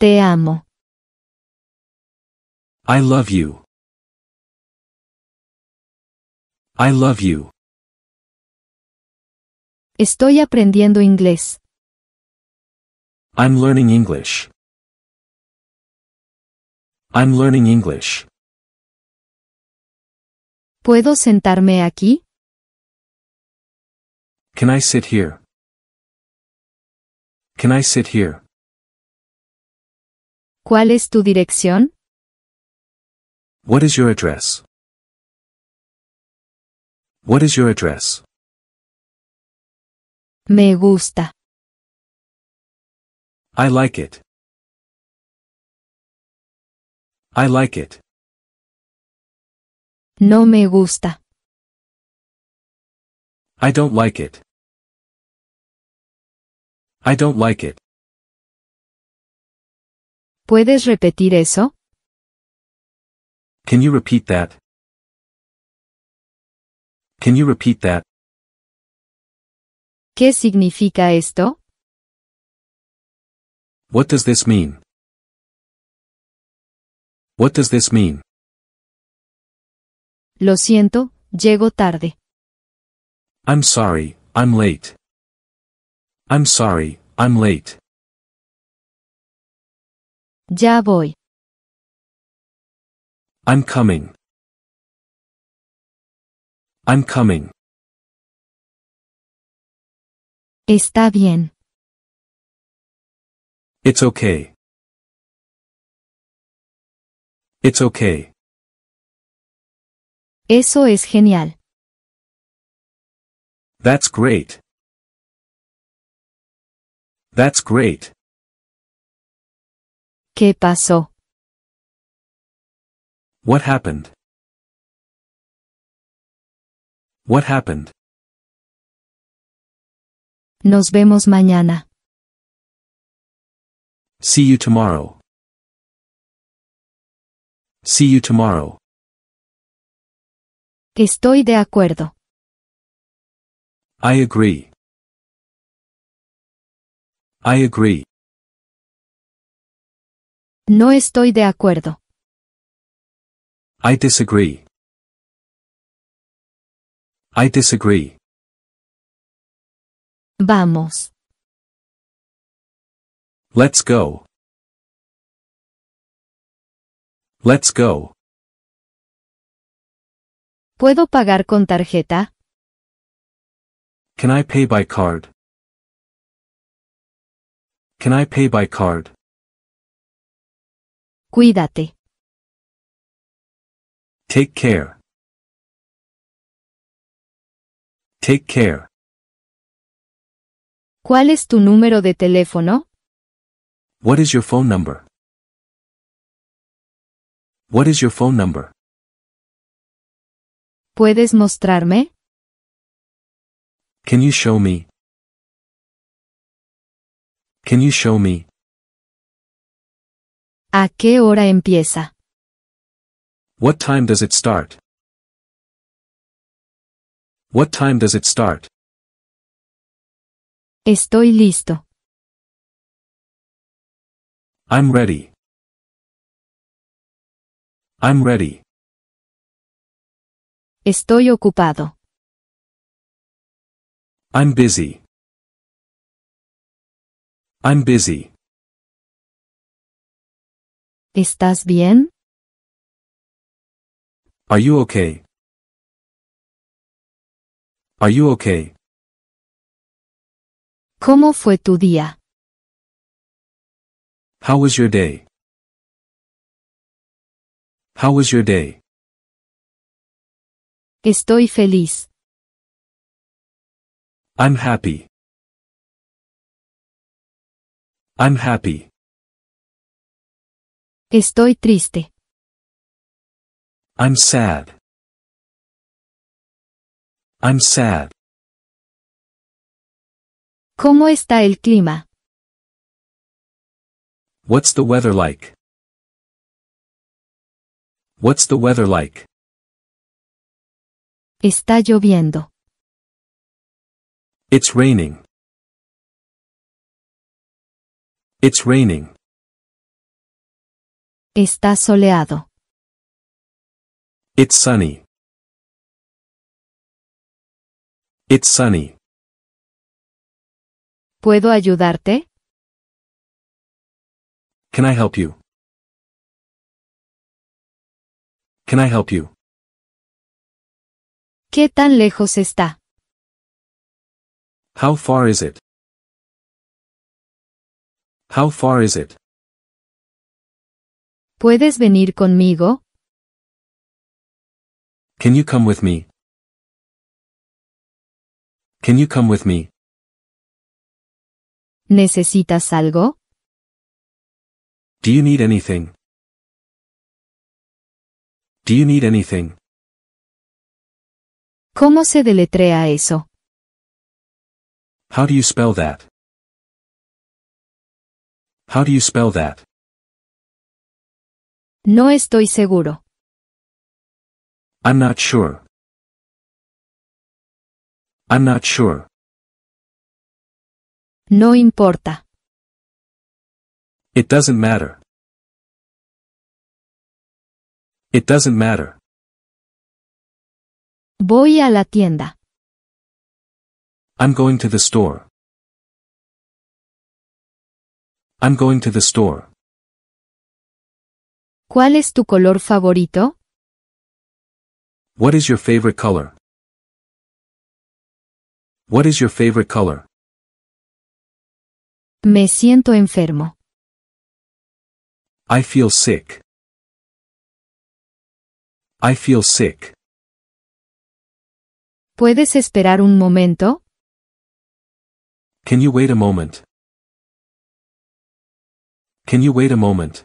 Te amo. I love you. I love you. Estoy aprendiendo inglés. I'm learning English. I'm learning English. ¿Puedo sentarme aquí? Can I sit here? Can I sit here? ¿Cuál es tu dirección? What is your address? What is your address? Me gusta. I like it. I like it. No me gusta. I don't like it. I don't like it. ¿Puedes repetir eso? Can you repeat that? Can you repeat that? ¿Qué significa esto? What does this mean? What does this mean? Lo siento, llego tarde. I'm sorry, I'm late. I'm sorry, I'm late. Ya voy. I'm coming. I'm coming. Está bien. It's okay. It's okay. Eso es genial. That's great. That's great. ¿Qué pasó? What happened? What happened? Nos vemos mañana. See you tomorrow. See you tomorrow. Estoy de acuerdo. I agree. I agree. No estoy de acuerdo. I disagree. I disagree. Vamos. Let's go. Let's go. ¿Puedo pagar con tarjeta? Can I pay by card? Can I pay by card? Cuídate. Take care. Take care. ¿Cuál es tu número de teléfono? What is your phone number? What is your phone number? ¿Puedes mostrarme? Can you show me? Can you show me? ¿A qué hora empieza? What time does it start? What time does it start? Estoy listo. I'm ready. I'm ready. Estoy ocupado. I'm busy. I'm busy. ¿Estás bien? Are you okay? Are you okay? ¿Cómo fue tu día? How was your day? How was your day? Estoy feliz. I'm happy. I'm happy. Estoy triste. I'm sad. I'm sad. ¿Cómo está el clima? What's the weather like? What's the weather like? Está lloviendo. It's raining. It's raining. Está soleado. It's sunny. It's sunny. ¿Puedo ayudarte? Can I help you? Can I help you? ¿Qué tan lejos está? How far is it? How far is it? ¿Puedes venir conmigo? Can you come with me? Can you come with me? ¿Necesitas algo? Do you need anything? Do you need anything? ¿Cómo se deletrea eso? How do you spell that? How do you spell that? No estoy seguro. I'm not sure. I'm not sure. No importa. It doesn't matter. It doesn't matter. Voy a la tienda. I'm going to the store. I'm going to the store. ¿Cuál es tu color favorito? What is your favorite color? What is your favorite color? Me siento enfermo. I feel sick. I feel sick. ¿Puedes esperar un momento? Can you wait a moment? Can you wait a moment?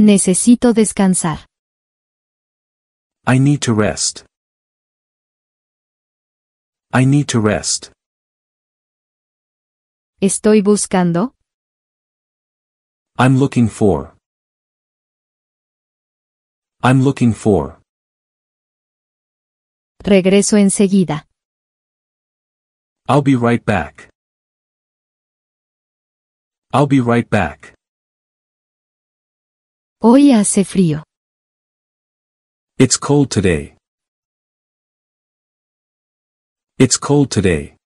Necesito descansar. I need to rest. I need to rest. Estoy buscando. I'm looking for. I'm looking for. Regreso enseguida. I'll be right back. I'll be right back. Hoy hace frío. It's cold today. It's cold today.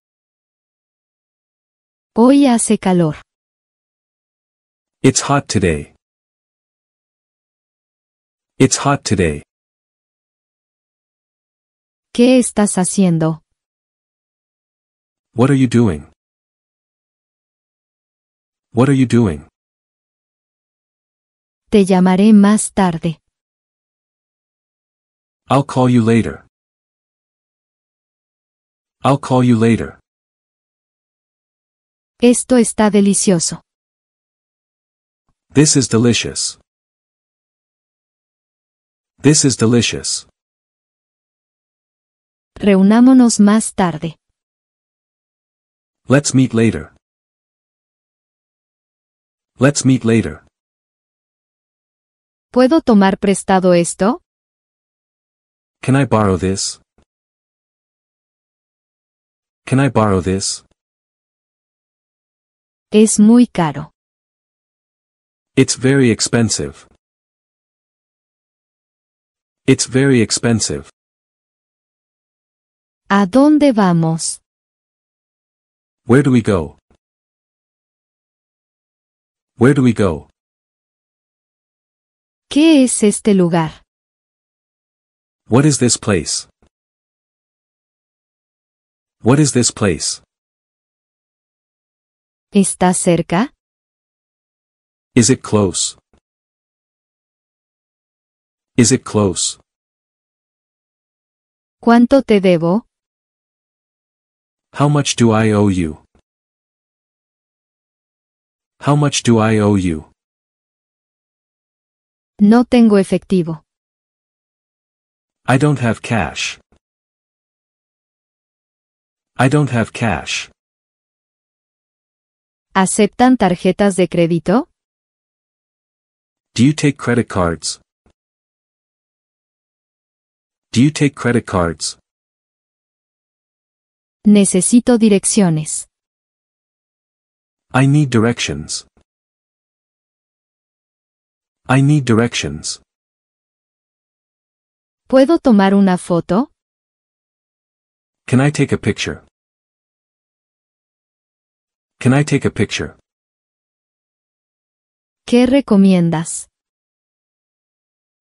Hoy hace calor. It's hot today. It's hot today. ¿Qué estás haciendo? What are you doing? What are you doing? Te llamaré más tarde. I'll call you later. I'll call you later. Esto está delicioso. This is delicious. This is delicious. Reunámonos más tarde. Let's meet later. Let's meet later. ¿Puedo tomar prestado esto? Can I borrow this? Can I borrow this? Es muy caro. It's very expensive. It's very expensive. ¿A dónde vamos? Where do we go? Where do we go? ¿Qué es este lugar? What is this place? What is this place? ¿Está cerca? Is it close? Is it close? ¿Cuánto te debo? How much do I owe you? How much do I owe you? No tengo efectivo. I don't have cash. I don't have cash. ¿Aceptan tarjetas de crédito? Do you take credit cards? Do you take credit cards? Necesito direcciones. I need directions. I need directions. ¿Puedo tomar una foto? Can I take a picture? Can I take a picture? ¿Qué recomiendas?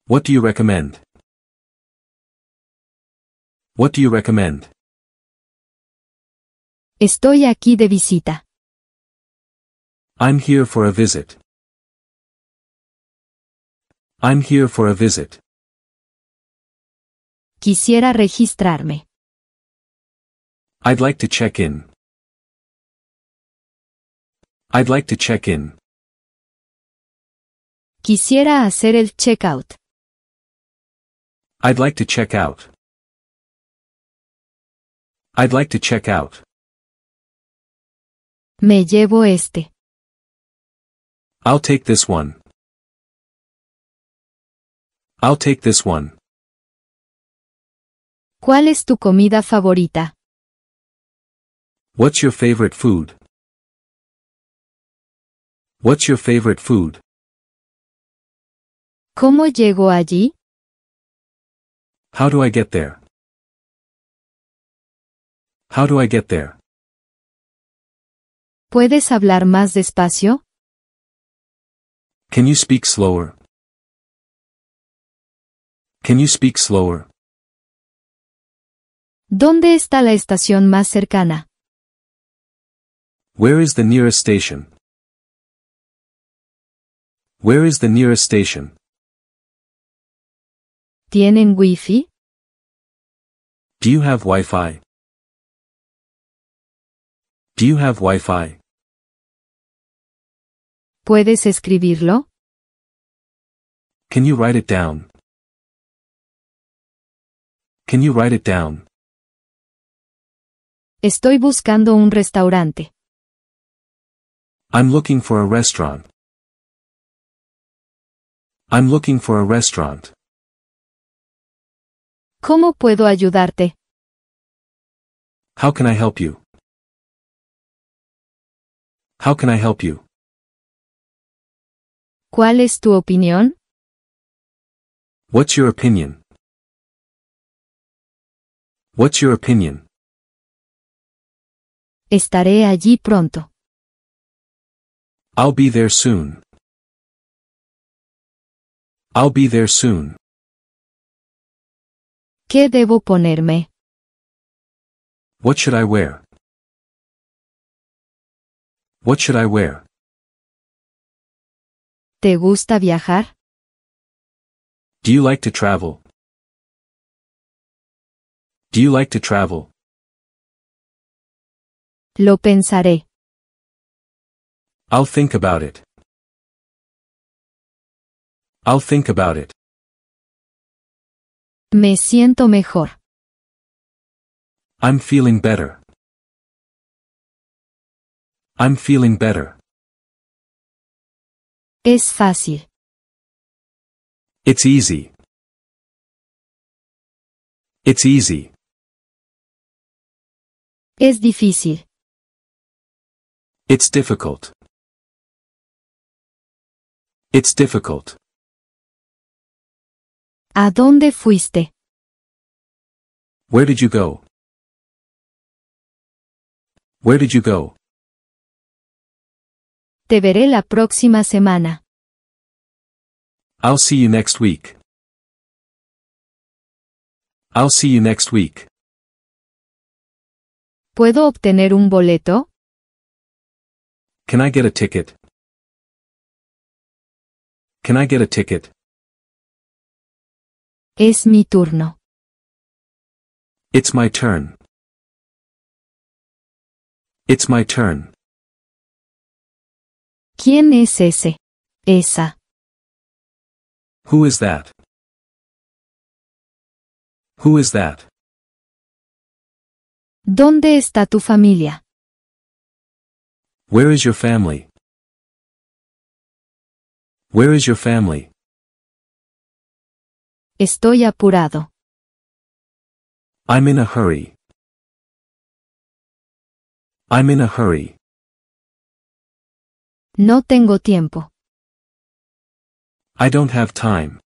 What do you recommend? What do you recommend? Estoy aquí de visita. I'm here for a visit. I'm here for a visit. Quisiera registrarme. I'd like to check in. I'd like to check in. Quisiera hacer el checkout. I'd like to check out. I'd like to check out. Me llevo este. I'll take this one. I'll take this one. ¿Cuál es tu comida favorita? What's your favorite food? What's your favorite food? ¿Cómo llego allí? How do I get there? How do I get there? ¿Puedes hablar más despacio? Can you speak slower? Can you speak slower? ¿Dónde está la estación más cercana? Where is the nearest station? Where is the nearest station? ¿Tienen wifi? Do you have wifi? Do you have wifi? ¿Puedes escribirlo? Can you write it down? Can you write it down? Estoy buscando un restaurante. I'm looking for a restaurant. I'm looking for a restaurant. ¿Cómo puedo ayudarte? How can I help you? How can I help you? ¿Cuál es tu opinión? What's your opinion? What's your opinion? Estaré allí pronto. I'll be there soon. I'll be there soon. ¿Qué debo ponerme? What should I wear? What should I wear? ¿Te gusta viajar? Do you like to travel? Do you like to travel? Lo pensaré. I'll think about it. I'll think about it. Me siento mejor. I'm feeling better. I'm feeling better. Es fácil. It's easy. It's easy. Es difícil. It's difficult. It's difficult. ¿A dónde fuiste? Where did you go? Where did you go? Te veré la próxima semana. I'll see you next week. I'll see you next week. ¿Puedo obtener un boleto? Can I get a ticket? Can I get a ticket? Es mi turno. It's my turn. It's my turn. ¿Quién es ese? Esa. Who is that? Who is that? ¿Dónde está tu familia? Where is your family? Where is your family? Estoy apurado. I'm in a hurry. I'm in a hurry. No tengo tiempo. I don't have time.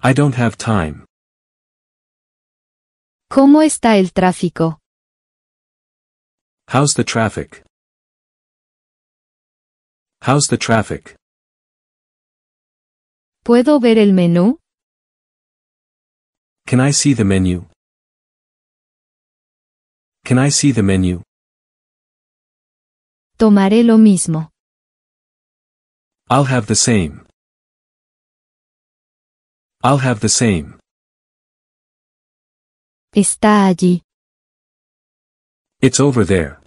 I don't have time. ¿Cómo está el tráfico? How's the traffic? How's the traffic? ¿Puedo ver el menú? Can I see the menu? Can I see the menu? Tomaré lo mismo. I'll have the same. I'll have the same. Está allí. It's over there.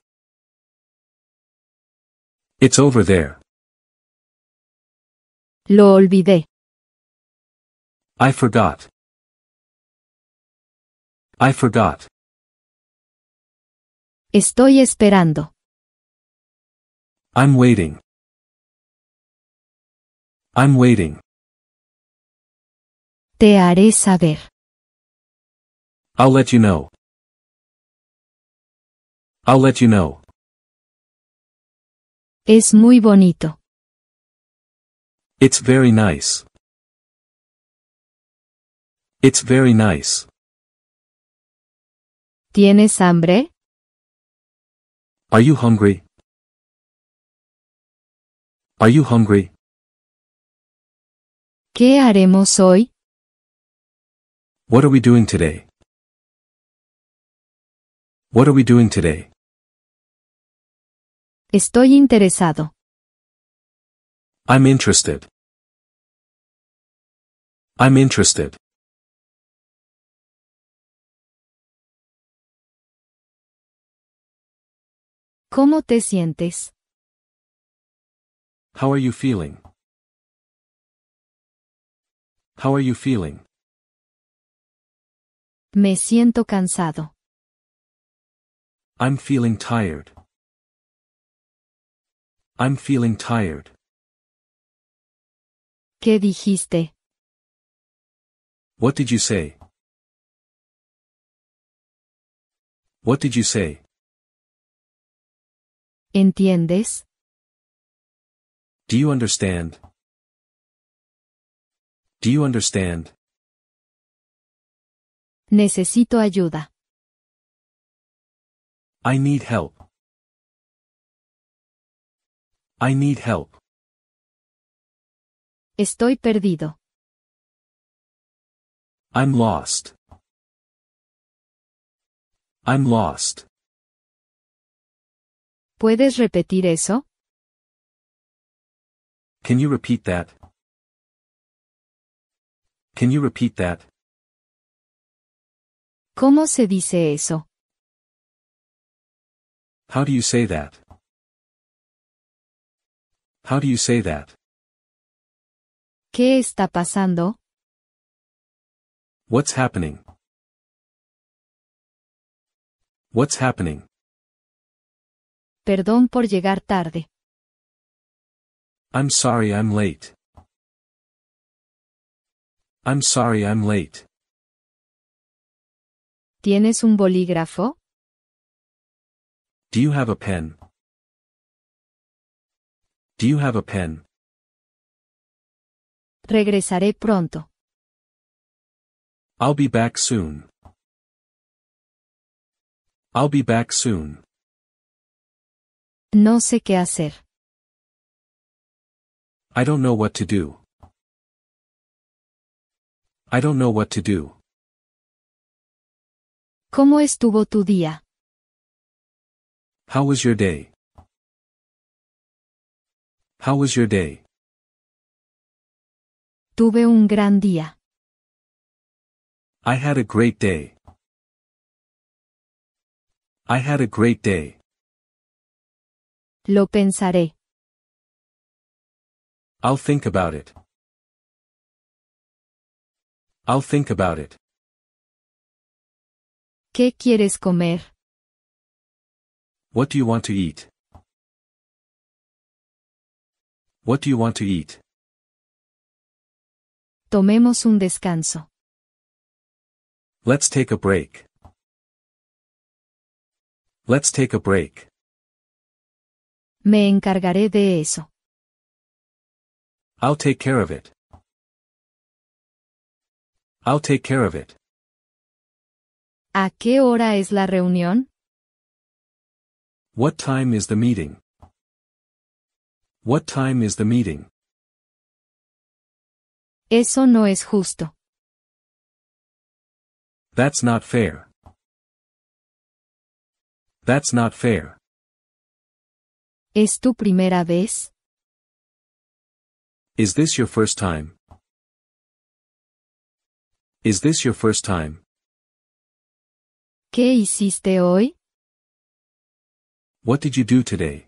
It's over there. Lo olvidé. I forgot. I forgot. Estoy esperando. I'm waiting. I'm waiting. Te haré saber. I'll let you know. I'll let you know. Es muy bonito. It's very nice. It's very nice. ¿Tienes hambre? Are you hungry? Are you hungry? ¿Qué haremos hoy? What are we doing today? What are we doing today? Estoy interesado. I'm interested. I'm interested. ¿Cómo te sientes? How are you feeling? How are you feeling? Me siento cansado. I'm feeling tired. I'm feeling tired. ¿Qué dijiste? What did you say? What did you say? ¿Entiendes? Do you understand? Do you understand? Necesito ayuda. I need help. I need help. Estoy perdido. I'm lost. I'm lost. ¿Puedes repetir eso? Can you repeat that? Can you repeat that? ¿Cómo se dice eso? How do you say that? How do you say that? ¿Qué está pasando? What's happening? What's happening? Perdón por llegar tarde. I'm sorry I'm late. I'm sorry I'm late. ¿Tienes un bolígrafo? Do you have a pen? Do you have a pen? Regresaré pronto. I'll be back soon. I'll be back soon. No sé qué hacer. I don't know what to do. I don't know what to do. ¿Cómo estuvo tu día? How was your day? How was your day? Tuve un gran día. I had a great day. I had a great day. Lo pensaré. I'll think about it. I'll think about it. ¿Qué quieres comer? What do you want to eat? What do you want to eat? Tomemos un descanso. Let's take a break. Let's take a break. Me encargaré de eso. I'll take care of it. I'll take care of it. ¿A qué hora es la reunión? What time is the meeting? What time is the meeting? Eso no es justo. That's not fair. That's not fair. ¿Es tu primera vez? Is this your first time? Is this your first time? ¿Qué hiciste hoy? What did you do today?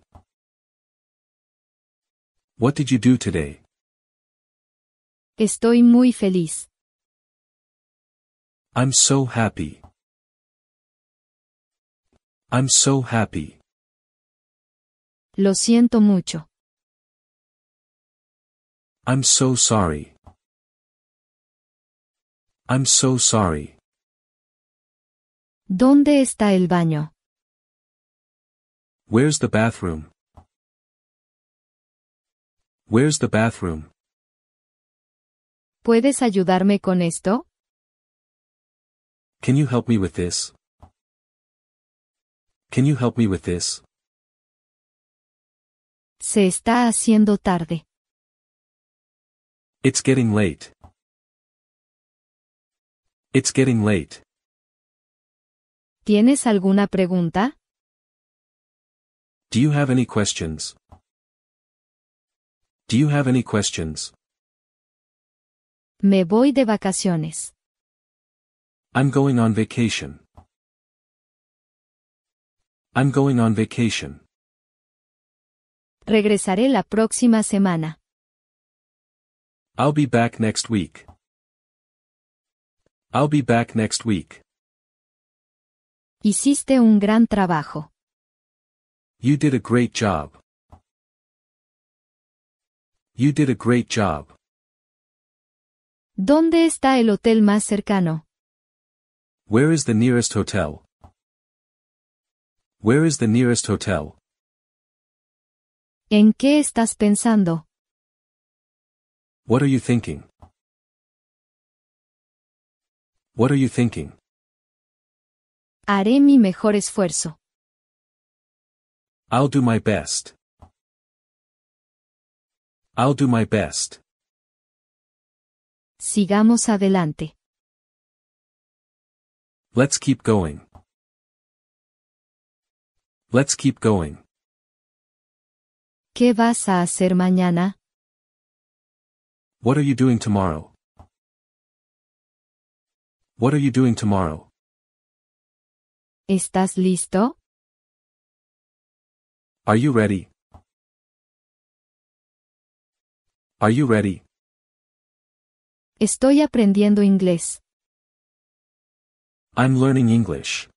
What did you do today? Estoy muy feliz. I'm so happy. I'm so happy. Lo siento mucho. I'm so sorry. I'm so sorry. ¿Dónde está el baño? Where's the bathroom? Where's the bathroom? ¿Puedes ayudarme con esto? Can you help me with this? Can you help me with this? Se está haciendo tarde. It's getting late. It's getting late. ¿Tienes alguna pregunta? Do you have any questions? Do you have any questions? Me voy de vacaciones. I'm going on vacation. I'm going on vacation. Regresaré la próxima semana. I'll be back next week. I'll be back next week. Hiciste un gran trabajo. You did a great job. You did a great job. ¿Dónde está el hotel más cercano? Where is the nearest hotel? Where is the nearest hotel? ¿En qué estás pensando? What are you thinking? What are you thinking? Haré mi mejor esfuerzo. I'll do my best. I'll do my best. Sigamos adelante. Let's keep going. Let's keep going. ¿Qué vas a hacer mañana? What are you doing tomorrow? What are you doing tomorrow? ¿Estás listo? Are you ready? Are you ready? Estoy aprendiendo inglés. I'm learning English.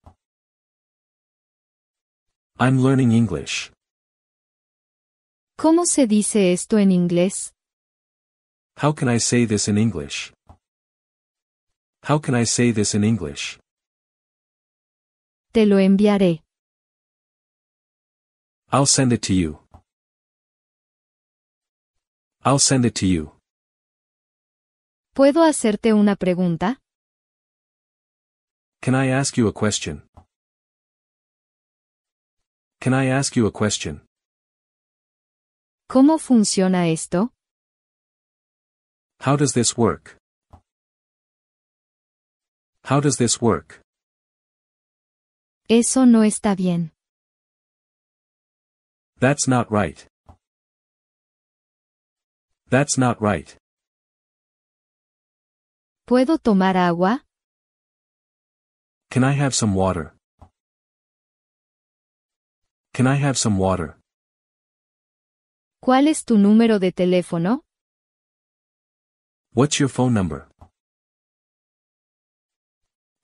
I'm learning English. ¿Cómo se dice esto en inglés? How can I say this in English? How can I say this in English? Te lo enviaré. I'll send it to you. I'll send it to you. ¿Puedo hacerte una pregunta? Can I ask you a question? Can I ask you a question? ¿Cómo funciona esto? How does this work? How does this work? Eso no está bien. That's not right. That's not right. ¿Puedo tomar agua? Can I have some water? Can I have some water? ¿Cuál es tu número de teléfono? What's your phone number?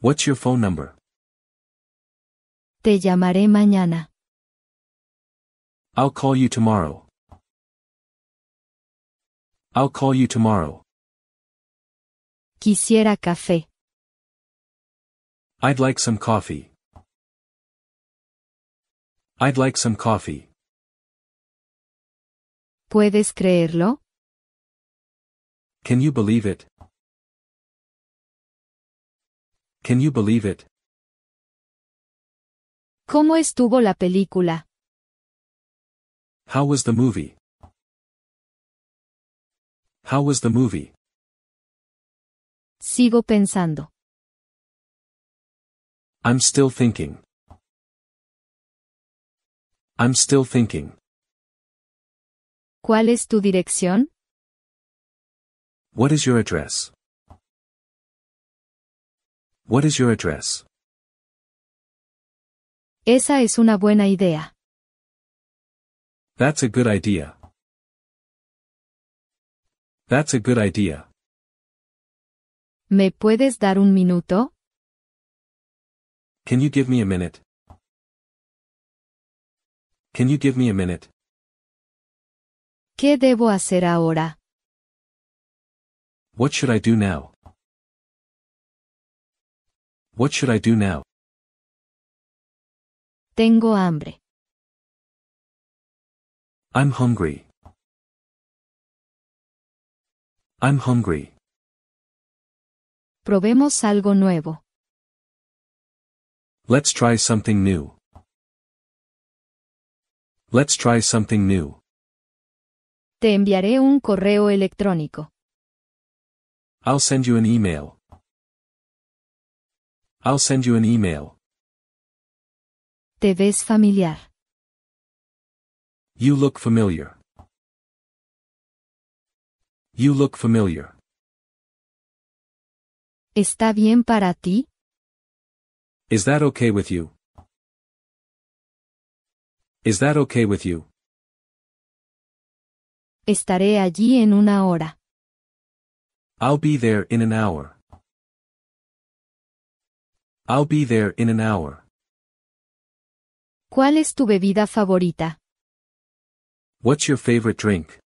What's your phone number? Te llamaré mañana. I'll call you tomorrow. I'll call you tomorrow. Quisiera café. I'd like some coffee. I'd like some coffee. ¿Puedes creerlo? Can you believe it? Can you believe it? ¿Cómo estuvo la película? How was the movie? How was the movie? Sigo pensando. I'm still thinking. I'm still thinking. ¿Cuál es tu dirección? What is your address? What is your address? Esa es una buena idea. That's a good idea. That's a good idea. ¿Me puedes dar un minuto? Can you give me a minute? Can you give me a minute? ¿Qué debo hacer ahora? What should I do now? What should I do now? Tengo hambre. I'm hungry. I'm hungry. Probemos algo nuevo. Let's try something new. Let's try something new. Te enviaré un correo electrónico. I'll send you an email. I'll send you an email. Te ves familiar. You look familiar. You look familiar. ¿Está bien para ti? Is that okay with you? Is that okay with you? Estaré allí en una hora. I'll be there in an hour. I'll be there in an hour. ¿Cuál es tu bebida favorita? What's your favorite drink?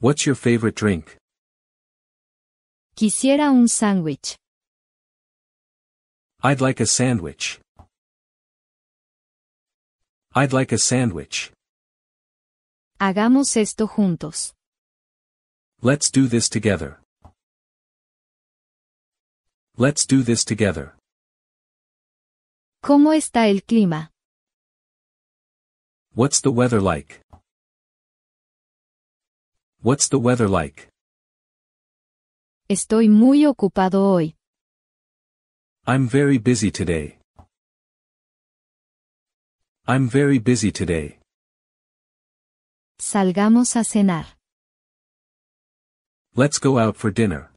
What's your favorite drink? Quisiera un sándwich. I'd like a sandwich. I'd like a sandwich. Hagamos esto juntos. Let's do this together. Let's do this together. ¿Cómo está el clima? What's the weather like? What's the weather like? Estoy muy ocupado hoy. I'm very busy today. I'm very busy today. Salgamos a cenar. Let's go out for dinner.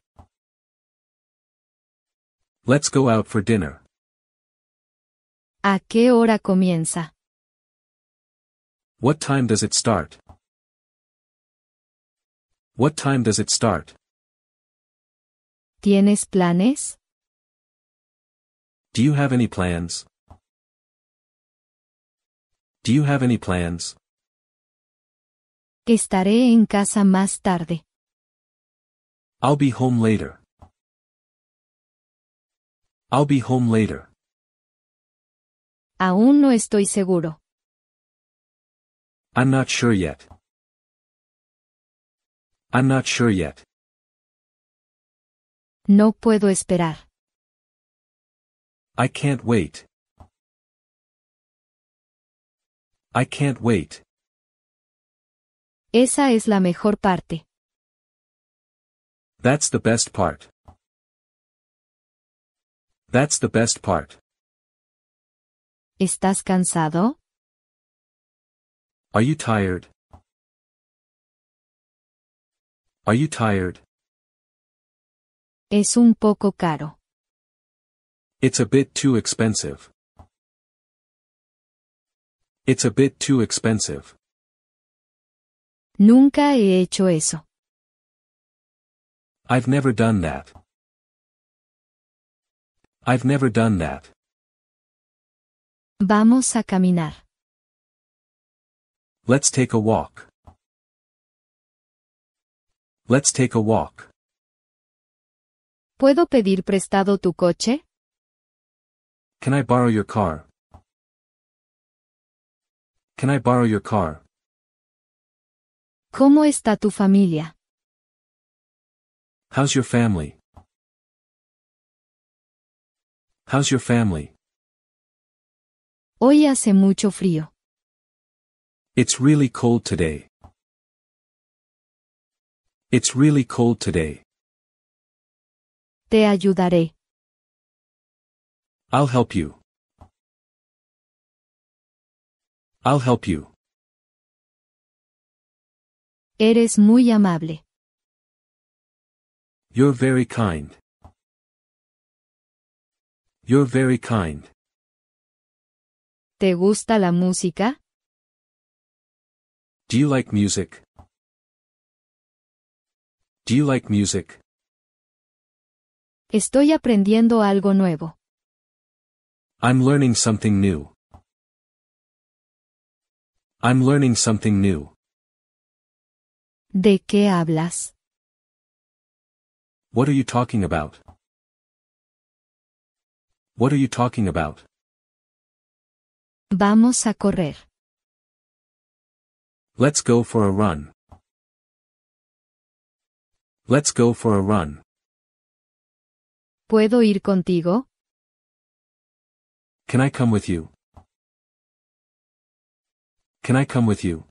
Let's go out for dinner. ¿A qué hora comienza? What time does it start? What time does it start? ¿Tienes planes? Do you have any plans? Do you have any plans? Estaré en casa más tarde. I'll be home later. I'll be home later. Aún no estoy seguro. I'm not sure yet. I'm not sure yet. No puedo esperar. I can't wait. I can't wait. Esa es la mejor parte. That's the best part. That's the best part. ¿Estás cansado? Are you tired? Are you tired? Es un poco caro. It's a bit too expensive. It's a bit too expensive. Nunca he hecho eso. I've never done that. I've never done that. Vamos a caminar. Let's take a walk. Let's take a walk. ¿Puedo pedir prestado tu coche? Can I borrow your car? Can I borrow your car? ¿Cómo está tu familia? How's your family? How's your family? Hoy hace mucho frío. It's really cold today. It's really cold today. Te ayudaré. I'll help you. I'll help you. Eres muy amable. You're very kind. You're very kind. ¿Te gusta la música? Do you like music? Do you like music? Estoy aprendiendo algo nuevo. I'm learning something new. I'm learning something new. ¿De qué hablas? What are you talking about? What are you talking about? Vamos a correr. Let's go for a run. Let's go for a run. ¿Puedo ir contigo? Can I come with you? Can I come with you?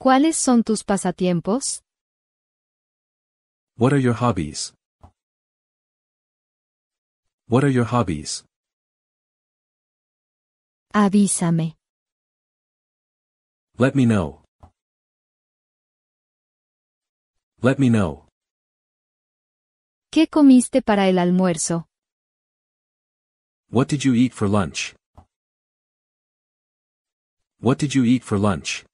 ¿Cuáles son tus pasatiempos? What are your hobbies? What are your hobbies? Avísame. Let me know. Let me know. ¿Qué comiste para el almuerzo? What did you eat for lunch? What did you eat for lunch?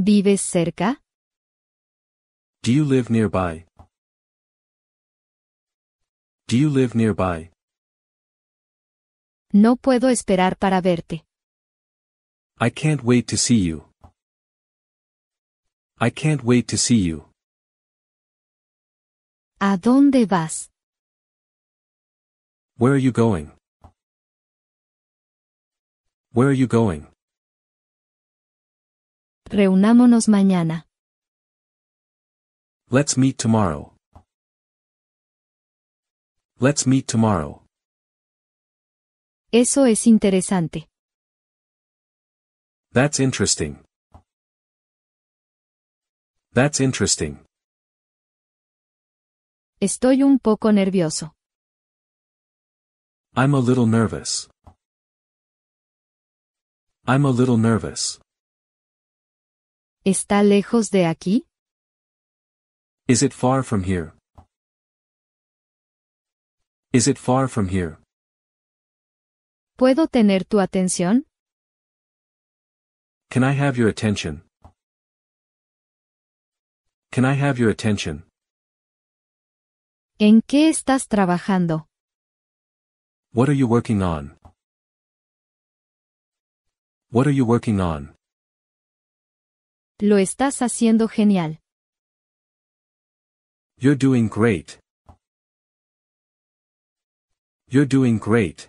¿Vives cerca? Do you live nearby? Do you live nearby? No puedo esperar para verte. I can't wait to see you. I can't wait to see you. ¿A dónde vas? Where are you going? Where are you going? Reunámonos mañana. Let's meet tomorrow. Let's meet tomorrow. Eso es interesante. That's interesting. That's interesting. Estoy un poco nervioso. I'm a little nervous. I'm a little nervous. ¿Está lejos de aquí? Is it far from here? Is it far from here? ¿Puedo tener tu atención? Can I have your attention? Can I have your attention? ¿En qué estás trabajando? What are you working on? What are you working on? Lo estás haciendo genial. You're doing great. You're doing great.